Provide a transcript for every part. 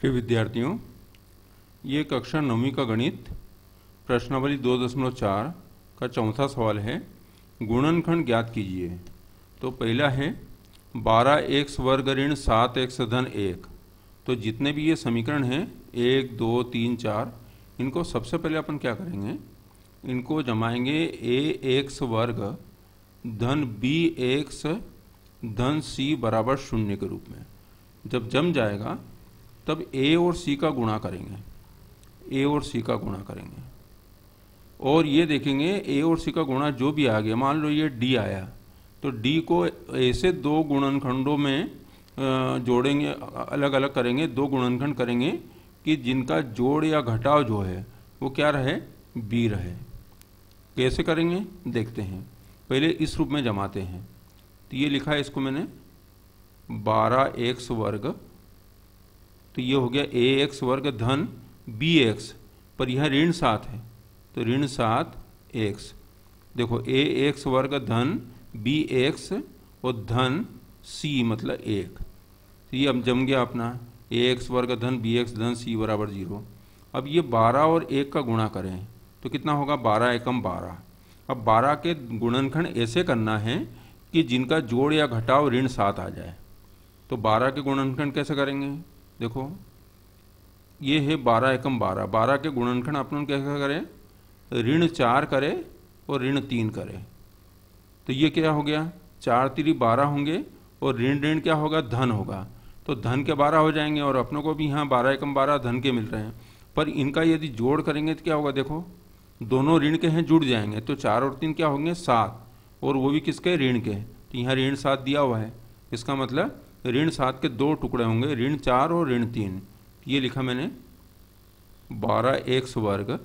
प्रिय विद्यार्थियों ये कक्षा नौवीं का गणित प्रश्नावली 2.4 का चौथा सवाल है गुणनखंड ज्ञात कीजिए तो पहला है बारह एक्स वर्ग ऋण सात एक्स धन एक तो जितने भी ये समीकरण हैं एक दो तीन चार इनको सबसे पहले अपन क्या करेंगे इनको जमाएंगे ए एक्स वर्ग धन बी एक्स धन सी बराबर शून्य के रूप में जब जम जाएगा तब ए और सी का गुणा करेंगे ए और सी का गुणा करेंगे और ये देखेंगे ए और सी का गुणा जो भी आ गया मान लो ये डी आया तो डी को ऐसे दो गुणनखंडों में जोड़ेंगे अलग अलग करेंगे दो गुणनखंड करेंगे कि जिनका जोड़ या घटाव जो है वो क्या रहे बी रहे कैसे करेंगे देखते हैं पहले इस रूप में जमाते हैं तो ये लिखा है इसको मैंने बारह एक्स वर्ग तो ये हो गया ए एक्स वर्ग धन बी एक्स पर यह ऋण सात है तो ऋण सात एक्स देखो ए एक्स वर्ग धन बी एक्स और धन सी मतलब एक तो ये अब जम गया अपना ए एक्स वर्ग धन बी एक्स धन सी बराबर जीरो अब ये बारह और एक का गुणा करें तो कितना होगा बारह एकम बारह अब बारह के गुणनखंड ऐसे करना है कि जिनका जोड़ या घटाव ऋण सात आ जाए तो बारह के गुणनखंड कैसे करेंगे देखो ये है बारह एकम बारह बारह के गुणनखंड अपन कैसा करें ऋण चार करें और ऋण तीन करें तो ये क्या हो गया चार तिरी बारह होंगे और ऋण ऋण क्या होगा धन होगा तो धन के बारह हो जाएंगे और अपनों को भी यहाँ बारह एकम बारह धन के मिल रहे हैं पर इनका यदि जोड़ करेंगे तो क्या होगा देखो दोनों ऋण के हैं जुड़ जाएंगे तो चार और तीन क्या होंगे सात और वो भी किसके ऋण के तो यहाँ ऋण सात दिया हुआ है इसका मतलब ऋण सात के दो टुकड़े होंगे ऋण चार और ऋण तीन ये लिखा मैंने बारह एक वर्ग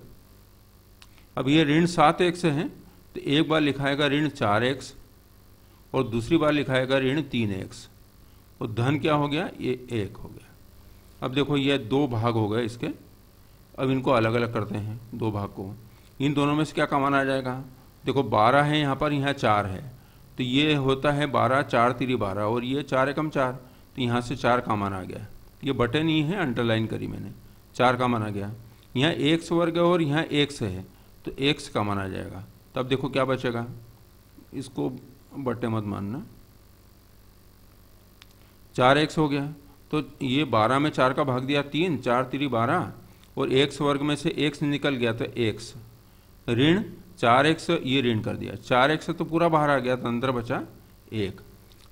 अब ये ऋण सात एक्स हैं तो एक बार लिखाएगा ऋण चार एक्स और दूसरी बार लिखाएगा ऋण तीन एक्स और धन क्या हो गया ये एक हो गया अब देखो ये दो भाग हो गए इसके अब इनको अलग अलग करते हैं दो भाग को इन दोनों में से क्या कमाना आ जाएगा देखो बारह है यहाँ पर यहाँ चार है तो ये होता है बारह चार तिरी बारह और ये चार एकम चार तो यहाँ से चार का आ गया ये बटे नहीं है अंडरलाइन करी मैंने चार का आ गया यहाँ एक वर्ग है और यहाँ एक है तो एक्स का आ जाएगा तब देखो क्या बचेगा इसको बटे मत मानना चार एक्स हो गया तो ये बारह में चार का भाग दिया तीन चार तिरी बारह और एक वर्ग में से एक निकल गया तो एक्स ऋण चार एक्स ये ऋण कर दिया चार एक्स तो पूरा बाहर आ गया तो अंदर बचा एक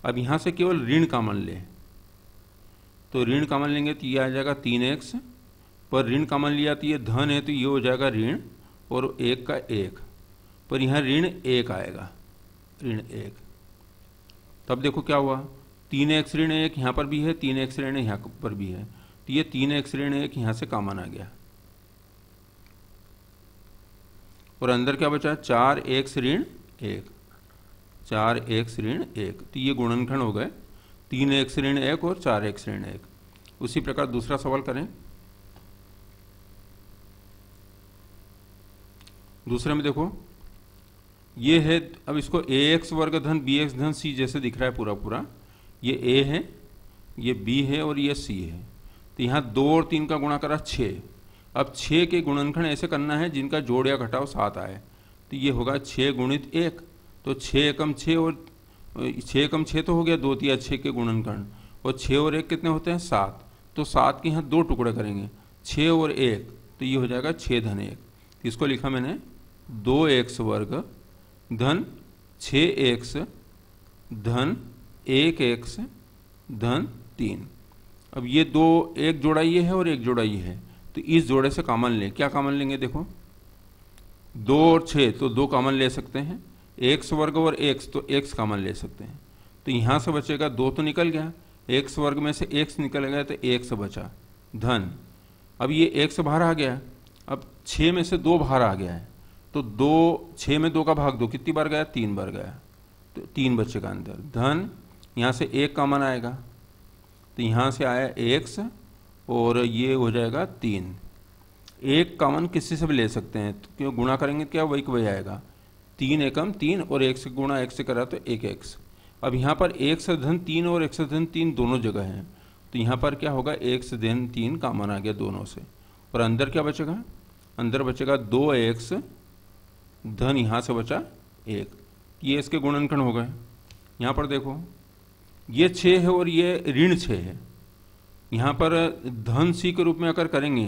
अब यहाँ से केवल ऋण कामन लें तो ऋण कामन लेंगे तो ये आ जाएगा तीन एक्स पर ऋण कामन लिया तो ये धन है तो ये हो जाएगा ऋण और एक का एक पर यहाँ ऋण एक आएगा ऋण एक तब देखो क्या हुआ तीन एक्स ऋण एक यहाँ पर भी है तीन एक्स ऋण यहाँ पर भी है तो ये तीन एक्स ऋण एक यहाँ से कामन आ गया और अंदर क्या बचा चार एक ऋण एक चार एक ऋण एक तो ये गुणनखंड हो गए तीन एक ऋण एक और चार एक ऋण एक उसी प्रकार दूसरा सवाल करें दूसरे में देखो ये है अब इसको ए एक्स वर्ग धन बी एक्स धन सी जैसे दिख रहा है पूरा पूरा ये ए है ये बी है और ये सी है तो यहाँ दो और तीन का गुणा करा छः अब छः के गुणनखंड ऐसे करना है जिनका जोड़ या घटाव सात आए तो ये होगा छः गुणित एक तो छः एकम छः और छः एकम छः तो हो गया दो तिया छः के गुणनखंड और छः और एक कितने होते हैं सात तो सात के यहाँ दो टुकड़े करेंगे छः और एक तो ये हो जाएगा छः धन एक तो इसको लिखा मैंने दो एक्स वर्ग धन छः एक्स धन एक एक्स धन तीन अब ये दो एक जोड़ा ये है और एक जोड़ा ये है तो इस जोड़े से कामन लें क्या कामन लेंगे देखो दो और छः तो दो कामन ले सकते हैं एक्स वर्ग और एक्स तो एक्स कामन ले सकते हैं तो यहाँ से बचेगा दो तो निकल गया एक्स वर्ग में से एक्स निकल गया तो एक से बचा धन अब ये एक से बाहर आ गया अब छः में से दो बाहर आ गया है तो दो छः में दो का भाग दो कितनी बार गया तीन बार गया तो तीन बच्चे का अंदर धन यहाँ से एक कामन आएगा तो यहाँ से आया एक्स और ये हो जाएगा तीन एक कामन किसी से भी ले सकते हैं तो क्यों गुणा करेंगे तो क्या वही वही आएगा तीन एकम तीन और एक से गुणा एक से करा तो एक एक्स अब यहाँ पर एक से धन तीन और एक से धन तीन दोनों जगह हैं तो यहाँ पर क्या होगा एक से धन तीन कामन आ गया दोनों से और अंदर क्या बचेगा अंदर बचेगा दो एक्स धन यहाँ से बचा एक ये इसके गुणनखंड हो गए यहाँ पर देखो ये छः है और ये ऋण छः है यहाँ पर धन सी के रूप में अगर करेंगे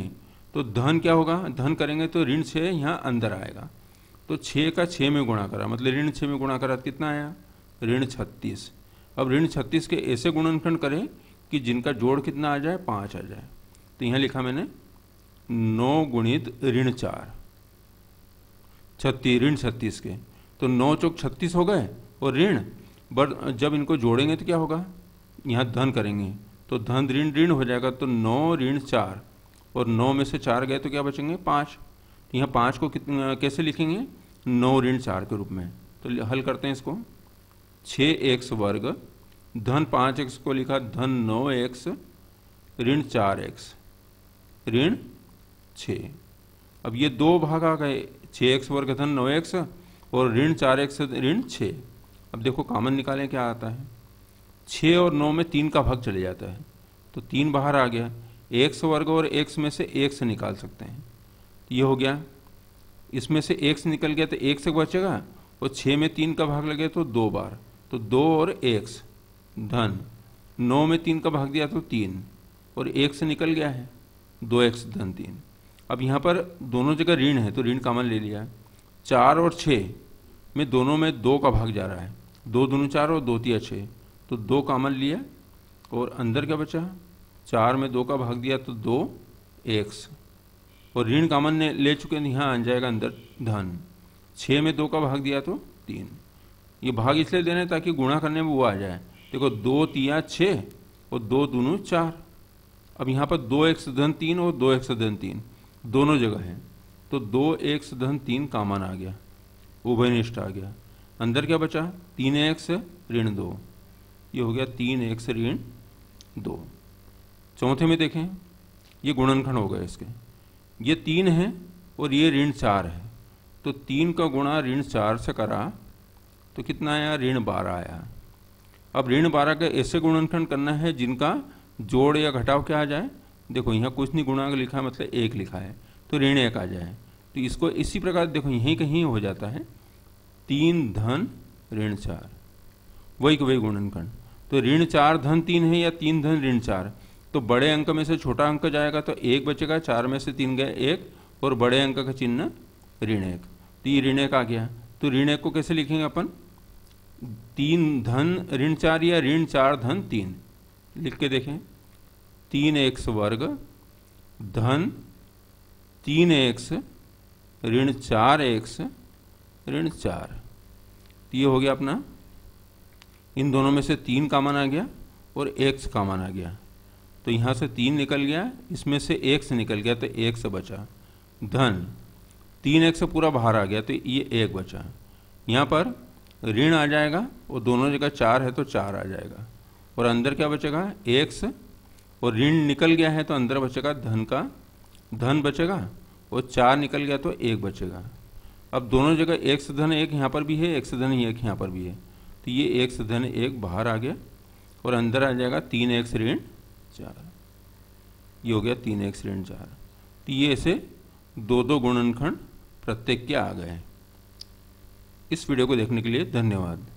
तो धन क्या होगा धन करेंगे तो ऋण छः यहाँ अंदर आएगा तो छः का छः में गुणा करा मतलब ऋण छः में गुणा करा तो कितना आया ऋण छत्तीस अब ऋण छत्तीस के ऐसे गुणनखंड करें कि जिनका जोड़ कितना आ जाए पाँच आ जाए तो यहाँ लिखा मैंने नौ गुणित ऋण चार छत्तीस ऋण छत्तीस के तो नौ चौक छत्तीस हो गए और ऋण बट जब इनको जोड़ेंगे तो क्या होगा यहाँ धन करेंगे तो धन ऋण ऋण हो जाएगा तो नौ ऋण चार और नौ में से चार गए तो क्या बचेंगे पाँच तो यहाँ पाँच को कैसे लिखेंगे नौ ऋण चार के रूप में तो हल करते हैं इसको छः एक्स वर्ग धन पाँच एक्स को लिखा धन नौ एक्स ऋण चार एक्स ऋण छ अब ये दो भाग आ गए छः एक्स वर्ग धन नौ एक्स और ऋण चार एक्स ऋण छः अब देखो कॉमन निकालें क्या आता है छः और नौ में तीन का भाग चले जाता है तो तीन बाहर आ गया एक वर्ग और एक में से एक से निकाल सकते हैं तो ये हो गया इसमें से एक से निकल गया तो एक से बचेगा और छः में तीन का भाग लगे तो दो बार तो दो और एक धन नौ में तीन का भाग दिया तो तीन और एक से निकल गया है दो एक्स धन तीन अब यहाँ पर दोनों जगह ऋण है तो ऋण कामन ले लिया है चार और छः में दोनों में दो का भाग जा रहा है दो दोनों चार और दो तिया छः तो दो कामन लिया और अंदर क्या बचा चार में दो का भाग दिया तो दो एक्स और ऋण कामन ने ले चुके नहीं यहाँ आ जाएगा अंदर धन छः में दो का भाग दिया तो तीन ये भाग इसलिए दे रहे ताकि गुणा करने में वो आ जाए देखो दो तिया छः और दो दोनों चार अब यहाँ पर दो एक धन तीन और दो एक धन तीन दोनों जगह हैं तो दो एक धन तीन कामन आ गया उभयनिष्ठ आ गया अंदर क्या बचा तीन एक्स ऋण दो ये हो गया तीन एक से ऋण दो चौथे में देखें ये गुणनखंड हो गए इसके ये तीन है और ये ऋण चार है तो तीन का गुणा ऋण चार से करा तो कितना आया ऋण बारह आया अब ऋण बारह का ऐसे गुणनखंड करना है जिनका जोड़ या घटाव क्या आ जाए देखो यहाँ कुछ नहीं गुणा लिखा है मतलब एक लिखा है तो ऋण एक आ जाए तो इसको इसी प्रकार देखो यहीं कहीं हो जाता है तीन धन ऋण चार वही के वही गुणनखंड तो ऋण चार धन तीन है या तीन धन ऋण चार तो बड़े अंक में से छोटा अंक जाएगा तो एक बचेगा चार में से तीन गए एक और बड़े अंक का चिन्ह ऋण एक तो ये ऋण एक आ गया तो ऋण एक को कैसे लिखेंगे अपन तीन धन ऋण चार या ऋण चार धन तीन लिख के देखें तीन एक्स वर्ग धन तीन एक्स ऋण चार एक्स ऋण चार तो ये हो गया अपना इन दोनों में से तीन कामन आ गया और एक्स कामन आ गया तो यहाँ से तीन निकल गया इसमें से एक से निकल गया तो एक से बचा धन तीन एक से पूरा बाहर आ गया तो ये एक बचा यहाँ पर ऋण आ जाएगा और दोनों जगह चार है तो चार आ जाएगा और अंदर क्या बचेगा एक से और ऋण निकल गया है तो अंदर बचेगा धन का धन बचेगा और चार निकल गया तो एक बचेगा अब दोनों जगह एक से धन एक यहाँ पर भी है एक से धन एक यहाँ पर भी है तो ये एक से धन एक बाहर आ गया और अंदर आ जाएगा तीन से ऋण चार ये हो गया तीन से ऋण चार तो ये ऐसे दो दो गुणनखंड प्रत्येक के आ गए इस वीडियो को देखने के लिए धन्यवाद